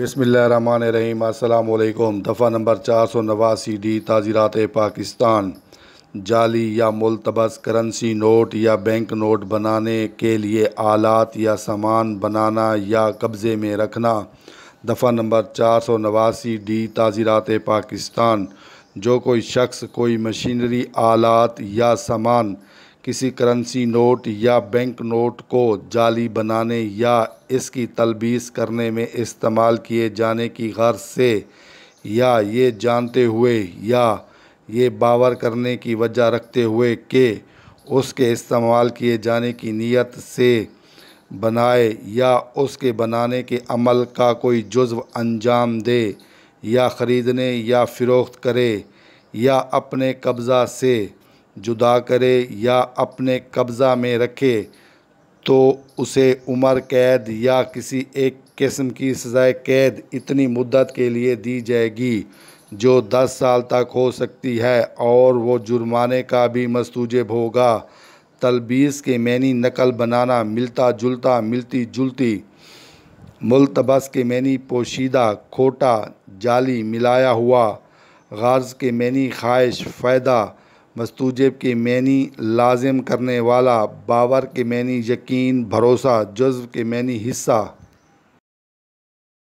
बसमीम अल्लाम दफ़ा नंबर चार सौ नवासी डी ताज़ीरत पाकिस्तान जाली या मुलतबस करेंसी नोट या बैंक नोट बनाने के लिए आलात या सामान बनाना या कब्ज़े में रखना दफ़ा नंबर चार सौ नवासी डी ताज़ीरत पाकिस्तान जो कोई शख्स कोई मशीनरी आलात या सामान किसी करेंसी नोट या बैंक नोट को जाली बनाने या इसकी तलबीस करने में इस्तेमाल किए जाने की गर्ज से या ये जानते हुए या ये बावर करने की वजह रखते हुए कि उसके इस्तेमाल किए जाने की नीयत से बनाए या उसके बनाने के अमल का कोई जुज्व अंजाम दे या ख़रीदने या फ़रोख्त करे या अपने कब्ज़ा से जुदा करे या अपने कब्ज़ा में रखे तो उसे उम्र कैद या किसी एक किस्म की सज़ाए कैद इतनी मुद्दत के लिए दी जाएगी जो दस साल तक हो सकती है और वो जुर्माने का भी मस्तूजब होगा तलबीस के मैनी नकल बनाना मिलता जुलता मिलती जुलती मुलतबस के मैनी पोशीदा खोटा जाली मिलाया हुआ गर्ज के मैनी ख्वाहिश फ़ायदा मस्तूजेब के मैनी लाजिम करने वाला बावर के मैनी यकीन भरोसा जज्ब के मैनी हिस्सा